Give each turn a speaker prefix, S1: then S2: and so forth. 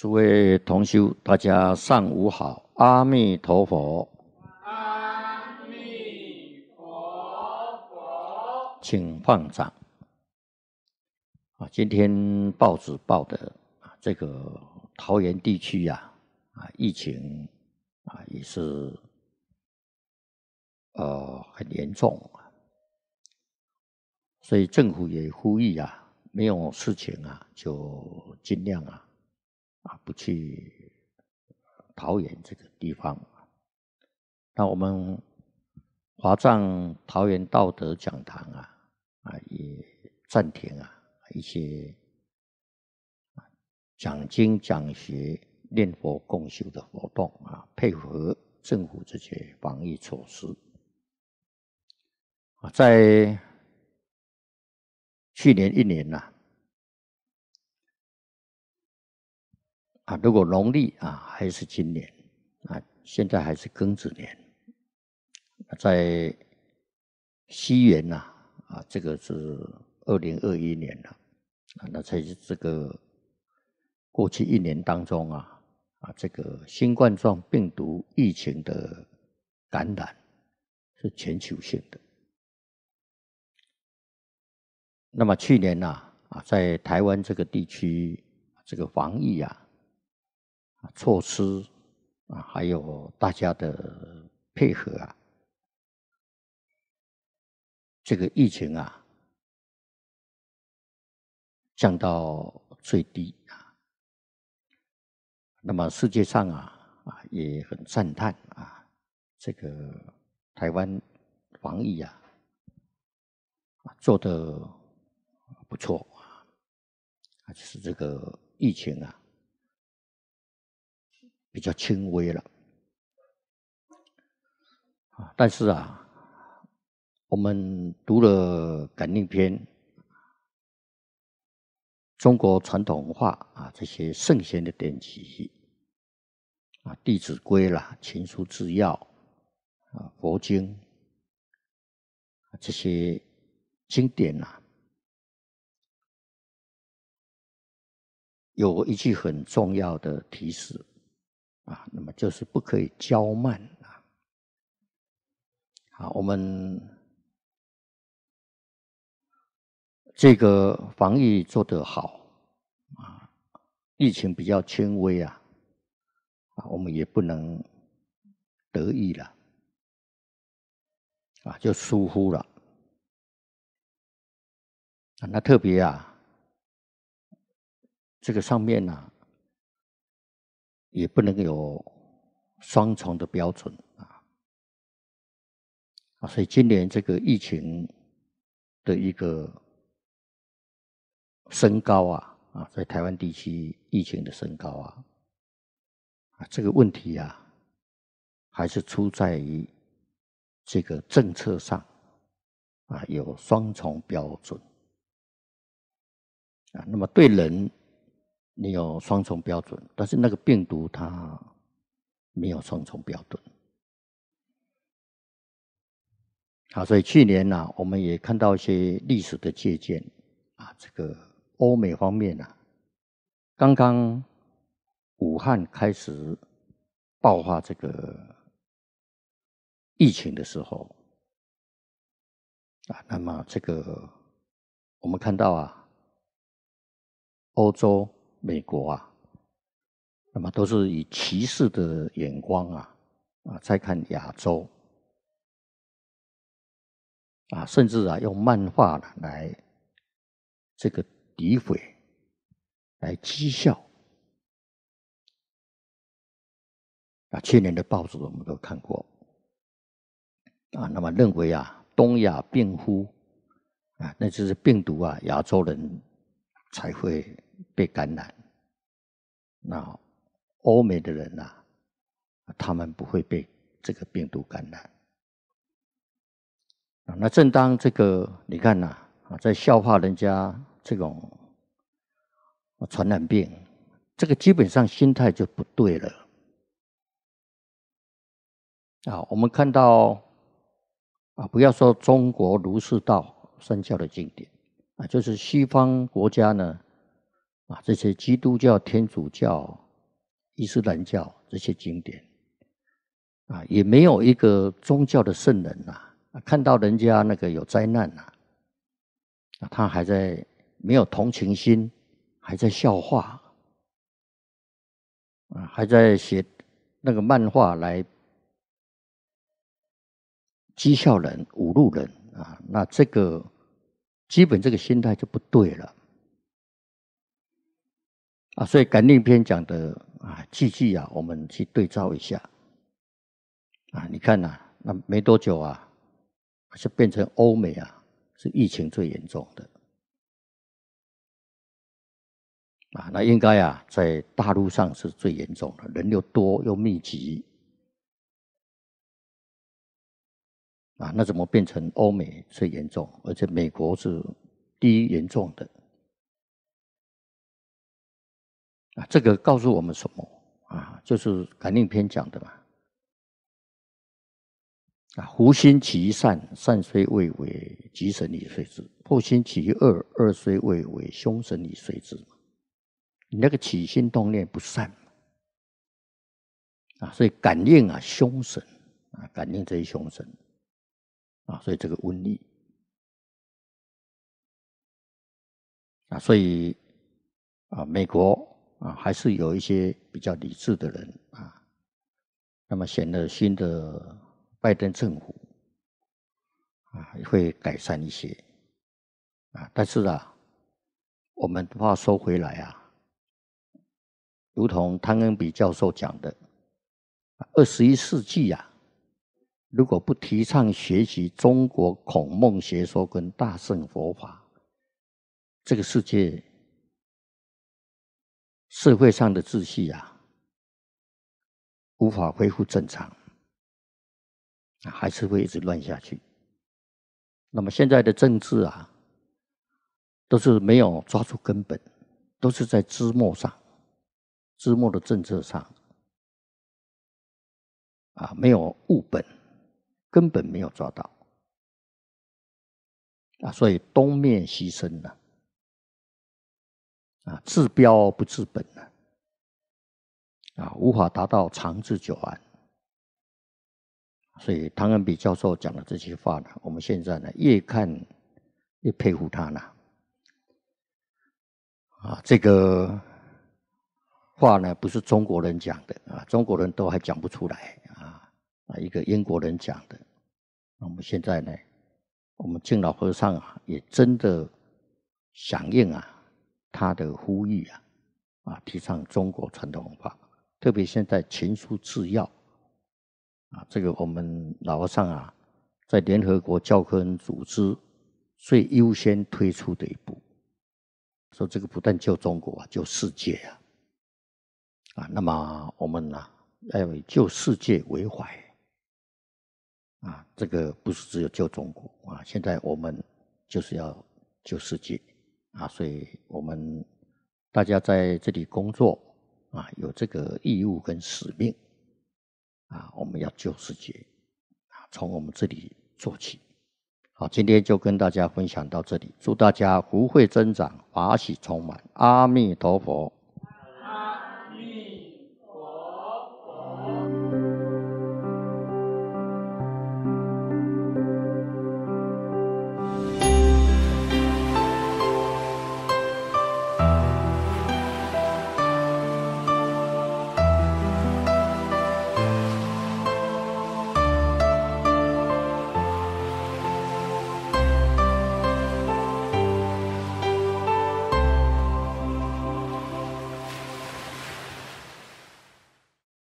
S1: 诸位同修，大家上午好！阿弥陀佛！阿弥陀佛！请放掌。啊，今天报纸报的啊，这个桃园地区呀，啊，疫情啊，也是呃很严重啊，所以政府也呼吁啊，没有事情啊，就尽量啊。不去桃园这个地方，那我们华藏桃园道德讲堂啊啊也暂停啊一些，讲经讲学念佛共修的活动啊，配合
S2: 政府这些防疫措施啊，在去年一年呐。啊，如果农历啊还是今年啊，现在还
S1: 是庚子年，在西元呐啊，这个是二零二一年了啊。那在这个过去一年当中啊啊，这个新冠状病毒疫情的感染是全球性的。那么去年呐啊，在台湾这个地区这个防疫啊。措施啊，还有大家
S2: 的配合啊，这个疫情啊降到最低啊。那么世界上啊啊也很赞叹啊，
S1: 这个台湾防疫啊做的不错啊，啊就是这个疫情啊。比较轻微了，但是啊，我们读了感应篇、中国传统文化啊这些圣贤的典籍啊，《弟子规》啦，《情书制
S2: 要》啊，《佛经》这些经典呐，有一句很重要的提示。啊，那么就是不可以骄慢啊！好，我们这个防疫做得好
S1: 啊，疫情比较轻微啊，啊，我们也不能
S2: 得意了啊，就疏忽了啊，那特别啊，这个上面呢。也不能有双重的标准啊！啊，所以今年这个疫情的一个升高啊啊，在台湾地区疫情的升高啊啊，这个问题啊，
S1: 还是出在于这个政策上啊，有双重标准啊。那么对人。你有双重标准，但是那个病毒它没有双重标准。好，所以去年呢，我们也看到一些历史的借鉴啊，这个欧美方面啊，刚刚武汉开始爆发这个
S2: 疫情的时候啊，那么这个我们看到啊，欧洲。美
S1: 国啊，那么都是以歧视的眼光啊啊在看亚洲啊，甚至啊用漫
S2: 画来这个诋毁、来讥笑啊。去年的报纸我们都看过啊，那么认为啊东亚病夫
S1: 啊，那就是病毒啊，亚洲人才会。被感染，那欧美的人呐，他们不会被这个病毒感染那正当这个你看呐，啊，在笑话人家这种传染病，这个基本上心态就不对了啊。我们看到啊，不要说中国儒释道三教的经典啊，就是西方国家呢。啊，这些基督教、天主教、伊斯兰教这些经典，啊，也没有一个宗教的圣人呐，看到人家那个有灾难呐，那他还在没有同情心，还在笑话，啊，还在写那个漫画来讥笑人、侮辱人啊，那这个基本这个心态就不对了。啊，所以感应篇讲的啊，句句啊，我们去对照一下。啊，你看呐，那没多久啊，就变成欧美啊是疫情最严重的。啊，那应该啊，在大陆上是最严重的，人又多又密集。
S2: 啊，那怎么变成欧美最严重？而且美国是第一严重的。
S1: 啊，这个告诉我们什么？啊，就是感应篇讲的嘛。啊，胡心起善，善虽未为吉神，以随之；破心起恶，恶虽未为凶神，以随之。你那个起心动念不善啊，所以感应啊，凶神
S2: 啊，感应这些凶神。啊，所以这个瘟疫。啊，所以啊，美国。啊，还是有一些比较理智的人啊，那么选了新
S1: 的拜登政府，啊，会改善一些，啊，但是啊，我们话说回来啊，如同汤恩比教授讲的，二十一世纪啊，如果不提倡学习中国孔孟学说跟大
S2: 圣佛法，这个世界。社会上的秩序啊，无法恢复正常
S1: 还是会一直乱下去。那么现在的政治啊，都是没有抓住根本，都是在枝末上，
S2: 枝末的政策上啊，没有务本，根本没有抓到啊，所以东面牺牲了。啊，治标不治
S1: 本啊，啊，无法达到长治久安，所以汤恩比教授讲的这些话呢，我们现在呢，越看越佩服他呢，啊，这个话呢，不是中国人讲的啊，中国人都还讲不出来啊，啊，一个英国人讲的，那我们现在呢，我们敬老和尚啊，也真的响应啊。他的呼吁啊，啊，提倡中国传统文化，特别现在情书制药，啊，这个我们老和尚啊，在联合国教科文组织最优先推出的一步，说这个不但救中国啊，救世界啊，啊，那么我们呢要以救世界为怀，啊，这个不是只有救中国啊，现在我们就是要救世界。啊，所以我们大家在这里工作啊，有这个义务跟使命啊，我们要救世界啊，从我们这里做起。好，今天就跟大家分享到这里，祝大家福慧增长，法喜充满。阿弥陀佛。